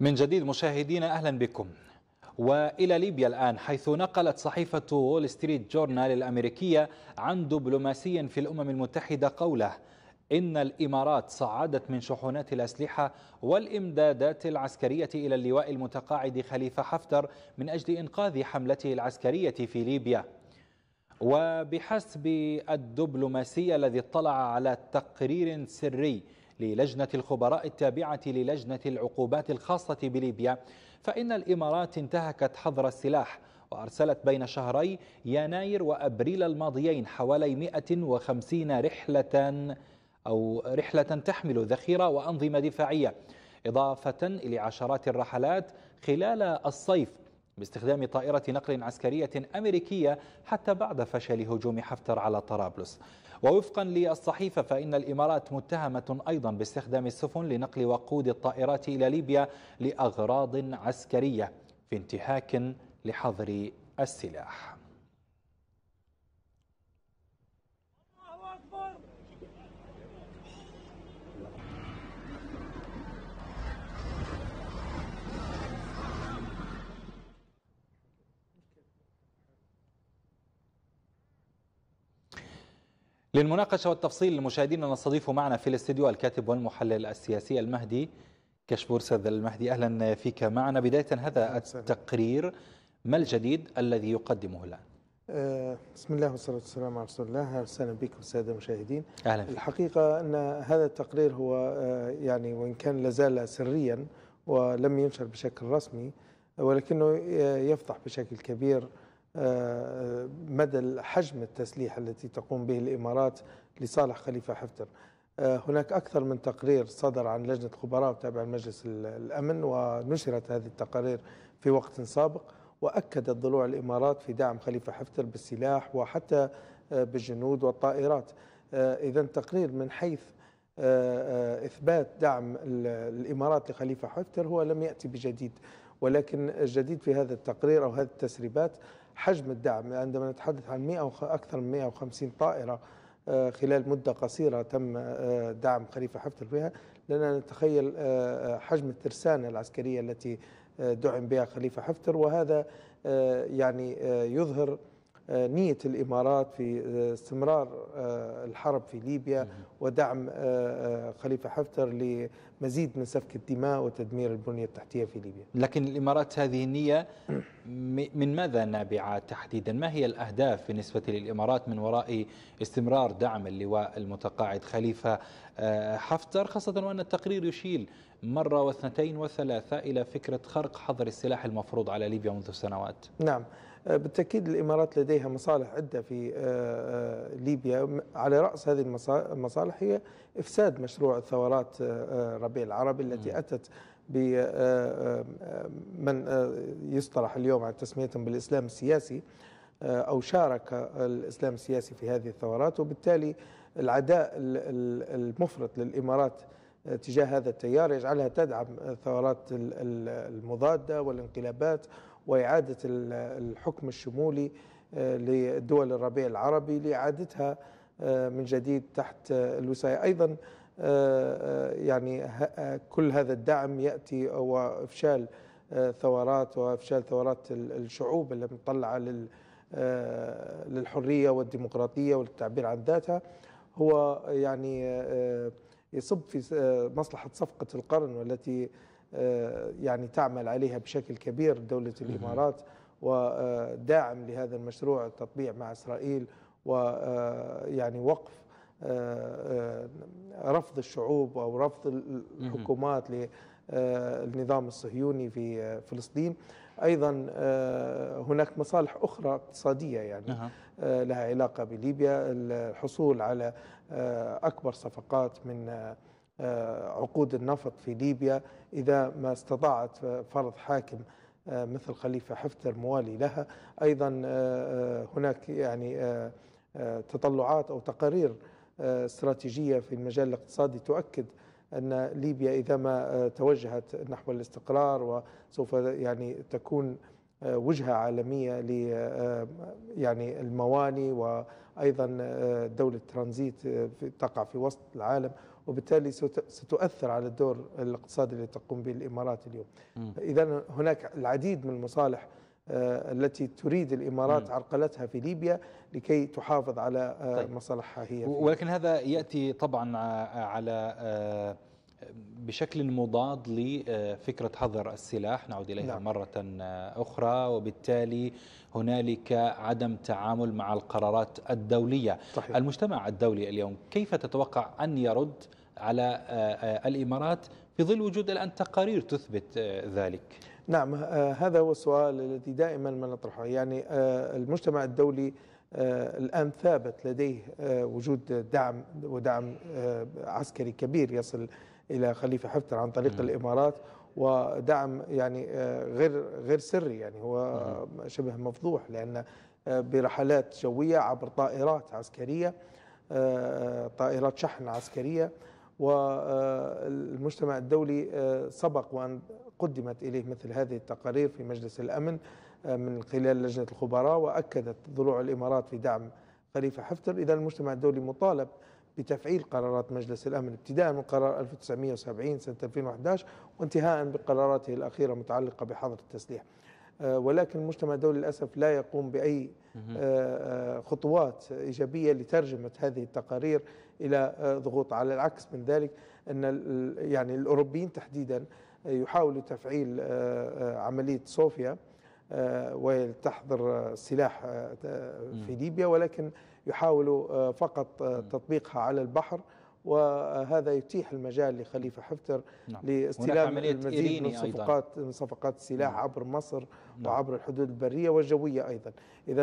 من جديد مشاهدينا أهلا بكم وإلى ليبيا الآن حيث نقلت صحيفة وول ستريت جورنال الأمريكية عن دبلوماسي في الأمم المتحدة قوله إن الإمارات صعدت من شحنات الأسلحة والإمدادات العسكرية إلى اللواء المتقاعد خليفة حفتر من أجل إنقاذ حملته العسكرية في ليبيا وبحسب الدبلوماسي الذي اطلع على تقرير سري للجنة الخبراء التابعة للجنة العقوبات الخاصة بليبيا فإن الإمارات انتهكت حظر السلاح وأرسلت بين شهري يناير وأبريل الماضيين حوالي 150 رحلة أو رحلة تحمل ذخيرة وأنظمة دفاعية إضافة إلى عشرات الرحلات خلال الصيف باستخدام طائرة نقل عسكرية أمريكية حتى بعد فشل هجوم حفتر على طرابلس ووفقا للصحيفة فإن الإمارات متهمة أيضا باستخدام السفن لنقل وقود الطائرات إلى ليبيا لأغراض عسكرية في انتهاك لحظر السلاح للمناقشة والتفصيل لمشاهدينا نستضيف معنا في الاستديو الكاتب والمحلل السياسي المهدي كشبور سيد المهدي أهلا فيك معنا بداية هذا التقرير ما الجديد الذي يقدمه الآن؟ آه، بسم الله والصلاة والسلام على رسول الله أهلا وسهلا بكم سادة المشاهدين أهلا فيك. الحقيقة أن هذا التقرير هو آه، يعني وإن كان لازال سريا ولم ينشر بشكل رسمي ولكنه آه، يفضح بشكل كبير مدى حجم التسليح التي تقوم به الإمارات لصالح خليفة حفتر آه، هناك أكثر من تقرير صدر عن لجنة الخبراء تابع لمجلس الأمن ونشرت هذه التقارير في وقت سابق وأكدت ضلوع الإمارات في دعم خليفة حفتر بالسلاح وحتى آه، بالجنود والطائرات آه، إذا تقرير من حيث إثبات دعم الإمارات لخليفة حفتر هو لم يأتي بجديد ولكن الجديد في هذا التقرير أو هذه التسريبات حجم الدعم عندما نتحدث عن 100 أكثر من 150 طائرة آه، خلال مدة قصيرة تم آه، دعم خليفة حفتر بها لنا نتخيل آه، حجم الترسانة العسكرية التي دعم بها خليفة حفتر وهذا يعني يظهر نية الإمارات في آه، استمرار آه، الحرب في ليبيا ودعم آه، خليفة حفتر لمزيد من سفك الدماء وتدمير البنية التحتية في ليبيا لكن الإمارات هذه النية من ماذا نابعة تحديدا ما هي الأهداف بالنسبة للإمارات من وراء استمرار دعم اللواء المتقاعد خليفة حفتر خاصة وأن التقرير يشيل مرة واثنتين وثلاثة إلى فكرة خرق حظر السلاح المفروض على ليبيا منذ سنوات نعم آه، بالتأكيد الإمارات لديها مصالح عدة في آه، آه، ليبيا على رأس هذه المصالح هي إفساد مشروع الثورات ربيع العربي التي أتت بمن يصطلح اليوم على تسميتهم بالإسلام السياسي أو شارك الإسلام السياسي في هذه الثورات وبالتالي العداء المفرط للإمارات تجاه هذا التيار يجعلها تدعم الثورات المضادة والانقلابات وإعادة الحكم الشمولي آه، لدول الربيع العربي لإعادتها آه، من جديد تحت الوصاية أيضا آه، يعني كل هذا الدعم يأتي وإفشال ثورات وإفشال ثورات الشعوب المطلعة للحرية والديمقراطية والتعبير عن ذاتها هو يعني آه، يصب في آه، مصلحة صفقة القرن والتي آه، يعني تعمل عليها بشكل كبير دولة الإمارات وداعم لهذا المشروع التطبيع مع إسرائيل ويعني وقف آه، آه، رفض الشعوب او رفض الحكومات للنظام آه، الصهيوني في فلسطين ايضا هناك مصالح اخرى اقتصاديه يعني لها علاقه بليبيا الحصول على اكبر صفقات من عقود النفط في ليبيا اذا ما استطاعت فرض حاكم مثل خليفه حفتر موالي لها ايضا هناك يعني تطلعات او تقارير استراتيجية في المجال الاقتصادي تؤكد أن ليبيا إذا ما آه، توجهت نحو الاستقرار وسوف يعني تكون آه، وجهة عالمية ل آه، يعني المواني وأيضا دولة ترانزيت تقع في وسط العالم وبالتالي ستؤثر على الدور الاقتصادي اللي تقوم به الإمارات اليوم إذا هناك العديد من المصالح آه، التي تريد الإمارات عرقلتها في ليبيا لكي تحافظ على آه، طيب. مصالحها هي ولكن هذا يأتي طبعا على آه، بشكل مضاد لفكرة حظر السلاح نعود إليها نعم. مرة أخرى وبالتالي هنالك عدم تعامل مع القرارات الدولية صحيح. المجتمع الدولي اليوم كيف تتوقع أن يرد على الإمارات في ظل وجود الآن تقارير تثبت ذلك؟ نعم آه، هذا هو السؤال الذي دائما ما نطرحه يعني آه، المجتمع الدولي آه، الآن ثابت لديه وجود دعم ودعم عسكري كبير يصل إلى خليفة حفتر عن طريق نعم. الإمارات ودعم يعني غير غير سري يعني هو نعم. شبه مفضوح لأن برحلات جوية عبر طائرات عسكرية طائرات شحن عسكرية والمجتمع الدولي سبق وأن قدمت إليه مثل هذه التقارير في مجلس الأمن آه، من خلال لجنة الخبراء وأكدت ضلوع الإمارات في دعم خليفة حفتر إذا المجتمع الدولي مطالب بتفعيل قرارات مجلس الأمن ابتداء من قرار 1970 سنة 2011 وانتهاء بقراراته الأخيرة المتعلقة بحظر التسليح آه، ولكن المجتمع الدولي للأسف لا يقوم بأي آه، خطوات إيجابية لترجمة هذه التقارير إلى ضغوط على العكس من ذلك أن يعني الأوروبيين تحديدا يحاول تفعيل آه، آه، عملية صوفيا آه، وتحضر سلاح في ليبيا ولكن يحاول فقط تطبيقها على البحر وهذا يتيح المجال لخليفة حفتر نعم. لاستلام المزيد من صفقات من صفقات السلاح نعم. عبر مصر نعم. وعبر الحدود البرية والجوية أيضا إذا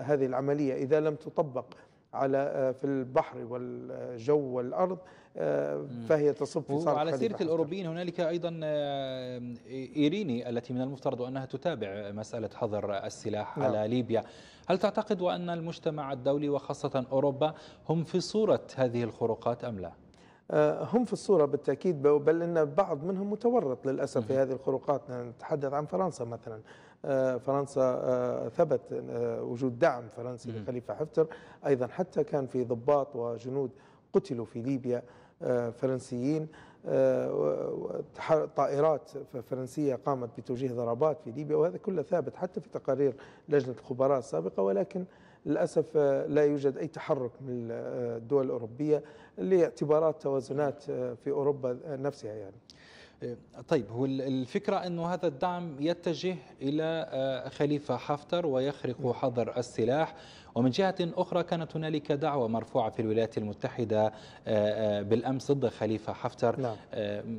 هذه العملية إذا لم تطبق على آه، في البحر والجو والارض آه، فهي تصب في صالح وعلى سيره الاوروبيين هنالك ايضا آه، ايريني التي من المفترض انها تتابع مساله حظر السلاح نعم. على ليبيا هل تعتقد ان المجتمع الدولي وخاصه اوروبا هم في صوره هذه الخروقات ام لا آه، هم في الصورة بالتأكيد بل أن بعض منهم متورط للأسف في هذه الخروقات نتحدث عن فرنسا مثلا آه، فرنسا آه، ثبت وجود دعم فرنسي لخليفة حفتر أيضا حتى كان في ضباط وجنود قتلوا في ليبيا فرنسيين طائرات فرنسية قامت بتوجيه ضربات في ليبيا وهذا كله ثابت حتى في تقارير لجنة الخبراء السابقة ولكن للأسف لا يوجد أي تحرك من الدول الأوروبية لاعتبارات توازنات آه، في اوروبا آه، نفسها يعني. إيه، طيب هو الفكرة أنه هذا الدعم يتجه إلى آه، خليفة حفتر ويخرق نعم. حظر السلاح ومن جهة أخرى كانت هنالك دعوة مرفوعة في الولايات المتحدة بالأمس ضد خليفة حفتر نعم.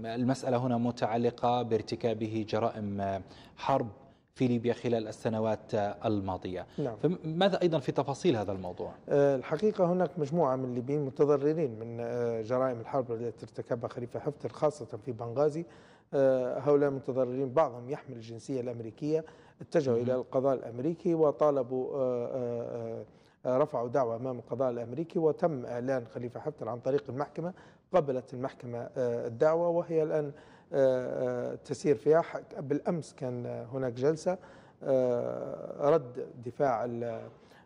المسألة هنا متعلقة بارتكابه جرائم حرب في ليبيا خلال السنوات الماضية نعم. فماذا أيضا في تفاصيل هذا الموضوع؟ آه، الحقيقة هناك مجموعة من الليبيين متضررين من آه، جرائم الحرب التي ارتكبها خليفة حفتر خاصة في بنغازي آه، هؤلاء المتضررين بعضهم يحمل الجنسية الأمريكية اتجهوا إلى القضاء الأمريكي وطالبوا رفعوا دعوة أمام القضاء الأمريكي وتم إعلان خليفة حفتر عن طريق المحكمة قبلت المحكمة الدعوة وهي الآن تسير فيها بالأمس كان هناك جلسة آه، رد دفاع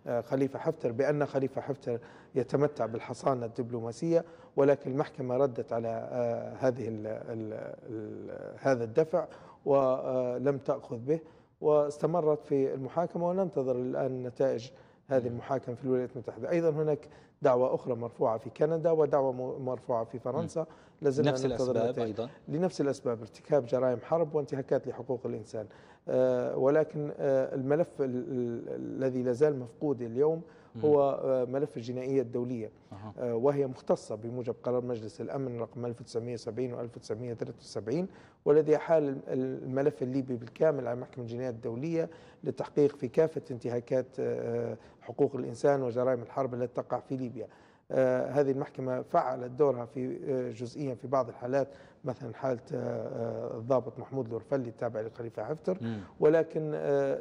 آه، خليفة حفتر بأن خليفة حفتر يتمتع بالحصانة الدبلوماسية ولكن المحكمة ردت على آه، هذه الـ الـ الـ هذا الدفع ولم تأخذ به واستمرت في المحاكمة وننتظر الآن نتائج هذه المحاكمة في الولايات المتحدة أيضا هناك دعوة أخرى مرفوعة في كندا ودعوة مرفوعة في فرنسا لازلنا نفس الأسباب أيضا لنفس الأسباب ارتكاب جرائم حرب وانتهاكات لحقوق الإنسان آه، ولكن آه، الملف الذي لازال مفقود اليوم هو آه، ملف الجنائية الدولية آه، وهي مختصة بموجب قرار مجلس الأمن رقم 1970 و 1973 والذي أحال الملف الليبي بالكامل على محكمة الجنائية الدولية للتحقيق في كافة انتهاكات آه، حقوق الإنسان وجرائم الحرب التي تقع في ليبيا آه، هذه المحكمة فعلت دورها في آه، جزئيا في بعض الحالات مثلا حالة آه، الضابط محمود الورفلي التابع لخليفة حفتر ولكن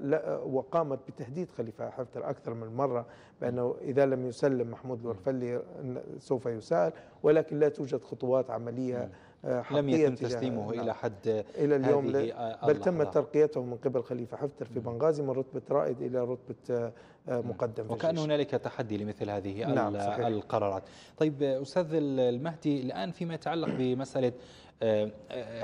لا وقامت بتهديد خليفة حفتر أكثر من مرة بأنه إذا لم يسلم محمود الورفلي سوف يسأل ولكن لا توجد خطوات عملية لم يتم تسليمه نعم. إلى حد إلى اليوم بل اللحظة. تم ترقيته من قبل خليفة حفتر في بنغازي من رتبة رائد إلى رتبة آه، نعم. مقدم وكان هنالك تحدي لمثل هذه نعم القرارات صحيح. طيب أستاذ المهدي الآن فيما يتعلق بمسألة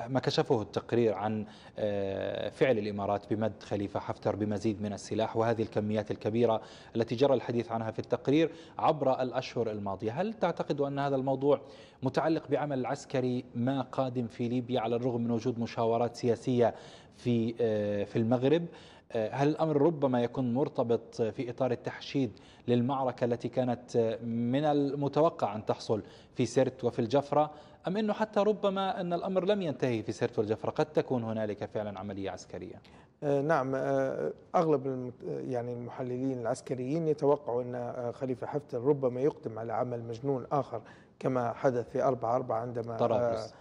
ما كشفه التقرير عن آه، فعل الإمارات بمد خليفة حفتر بمزيد من السلاح وهذه الكميات الكبيرة التي جرى الحديث عنها في التقرير عبر الأشهر الماضية هل تعتقد أن هذا الموضوع متعلق بعمل عسكري ما قادم في ليبيا على الرغم من وجود مشاورات سياسية في آه، في المغرب آه، هل الأمر ربما يكون مرتبط في إطار التحشيد للمعركة التي كانت من المتوقع أن تحصل في سرت وفي الجفرة أم أنه حتى ربما أن الأمر لم ينتهي في سرت والجفرة قد تكون هنالك فعلا عملية عسكرية أه، نعم أه، أغلب يعني المحللين العسكريين يتوقعوا أن أه، خليفة حفتر ربما يقدم على عمل مجنون آخر كما حدث في 4 4 عندما طرابلس.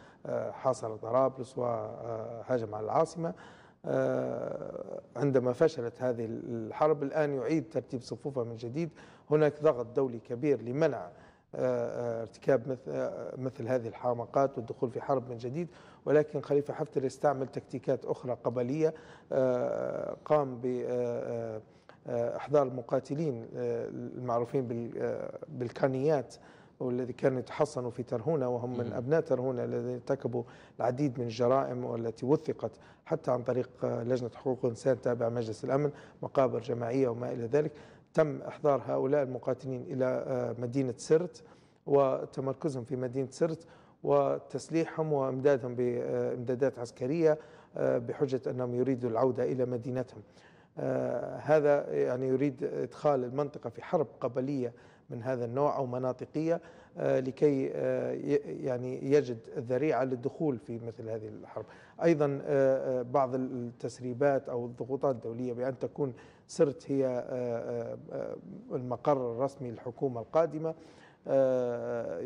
حاصر طرابلس وهاجم على العاصمة عندما فشلت هذه الحرب الآن يعيد ترتيب صفوفها من جديد هناك ضغط دولي كبير لمنع آه، آه، ارتكاب آه، مثل هذه الحماقات والدخول في حرب من جديد ولكن خليفة حفتر استعمل تكتيكات أخرى قبلية قام ب احضار المقاتلين المعروفين بالكانيات والذي كانوا يتحصنوا في ترهونة وهم من أبناء ترهونة الذين ارتكبوا العديد من الجرائم والتي وثقت حتى عن طريق لجنة حقوق الإنسان تابع مجلس الأمن مقابر جماعية وما إلى ذلك تم إحضار هؤلاء المقاتلين إلى آه، مدينة سرت وتمركزهم في مدينة سرت وتسليحهم وامدادهم بامدادات آه، عسكريه آه، بحجه انهم يريدوا العوده الى مدينتهم. هذا يعني يريد ادخال المنطقه في حرب قبليه من هذا النوع او مناطقيه آه، لكي آه، يعني يجد الذريعة للدخول في مثل هذه الحرب أيضا آه، بعض التسريبات أو الضغوطات الدولية بأن تكون سرت هي المقر الرسمي للحكومة القادمة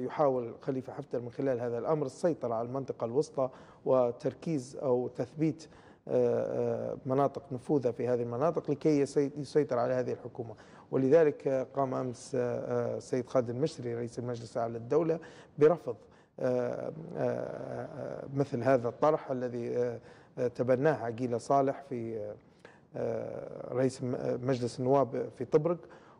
يحاول خليفة حفتر من خلال هذا الأمر السيطرة على المنطقة الوسطى وتركيز أو تثبيت آه، آه، مناطق نفوذها في هذه المناطق لكي يسيطر على هذه الحكومة ولذلك قام أمس آه، السيد خالد المشري رئيس المجلس الأعلى للدولة برفض مثل هذا الطرح الذي تبناه عقيلة صالح في رئيس مجلس النواب في طبرق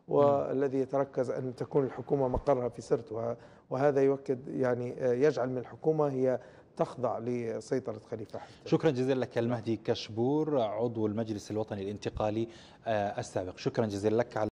والذي يتركز أن تكون الحكومة مقرها في سرت وهذا يؤكد يعني يجعل من الحكومة هي تخضع لسيطرة خليفة حفتر شكرا جزيلا لك المهدي كشبور عضو المجلس الوطني الانتقالي آه، السابق شكرا جزيلا لك على